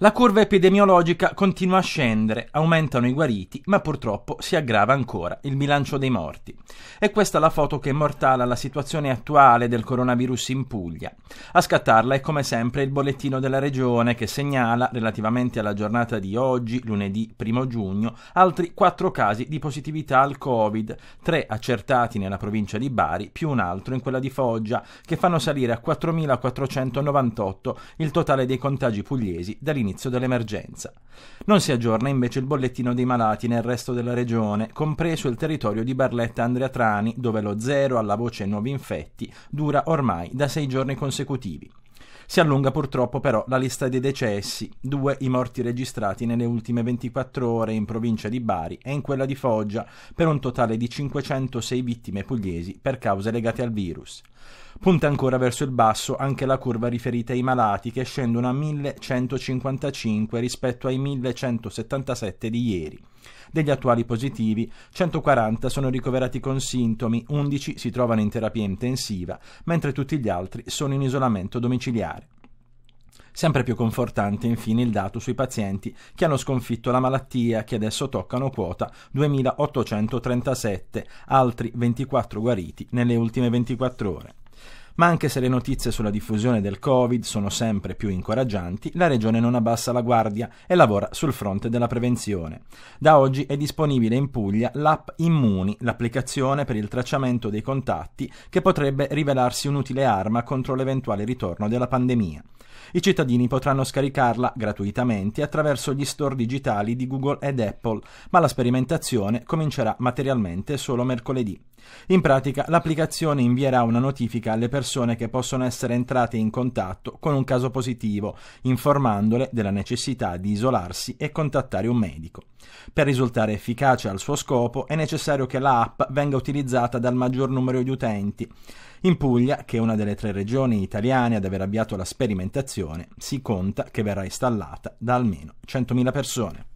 La curva epidemiologica continua a scendere, aumentano i guariti, ma purtroppo si aggrava ancora il bilancio dei morti. E questa è la foto che immortala la situazione attuale del coronavirus in Puglia. A scattarla è come sempre il bollettino della regione che segnala, relativamente alla giornata di oggi, lunedì 1 giugno, altri 4 casi di positività al Covid, 3 accertati nella provincia di Bari, più un altro in quella di Foggia, che fanno salire a 4.498 il totale dei contagi pugliesi dall'inizio dall'inizio dell'emergenza. Non si aggiorna invece il bollettino dei malati nel resto della regione, compreso il territorio di Barletta Andrea Trani, dove lo zero alla voce nuovi infetti dura ormai da sei giorni consecutivi. Si allunga purtroppo però la lista dei decessi, due i morti registrati nelle ultime 24 ore in provincia di Bari e in quella di Foggia, per un totale di 506 vittime pugliesi per cause legate al virus. Punta ancora verso il basso anche la curva riferita ai malati che scendono a 1155 rispetto ai 1177 di ieri. Degli attuali positivi, 140 sono ricoverati con sintomi, 11 si trovano in terapia intensiva, mentre tutti gli altri sono in isolamento domiciliare. Sempre più confortante infine il dato sui pazienti che hanno sconfitto la malattia che adesso toccano quota 2837, altri 24 guariti nelle ultime 24 ore ma anche se le notizie sulla diffusione del Covid sono sempre più incoraggianti, la Regione non abbassa la guardia e lavora sul fronte della prevenzione. Da oggi è disponibile in Puglia l'app Immuni, l'applicazione per il tracciamento dei contatti che potrebbe rivelarsi un'utile arma contro l'eventuale ritorno della pandemia. I cittadini potranno scaricarla gratuitamente attraverso gli store digitali di Google ed Apple, ma la sperimentazione comincerà materialmente solo mercoledì. In pratica, l'applicazione invierà una notifica alle persone che possono essere entrate in contatto con un caso positivo, informandole della necessità di isolarsi e contattare un medico. Per risultare efficace al suo scopo è necessario che l'app venga utilizzata dal maggior numero di utenti. In Puglia, che è una delle tre regioni italiane ad aver avviato la sperimentazione, si conta che verrà installata da almeno 100.000 persone.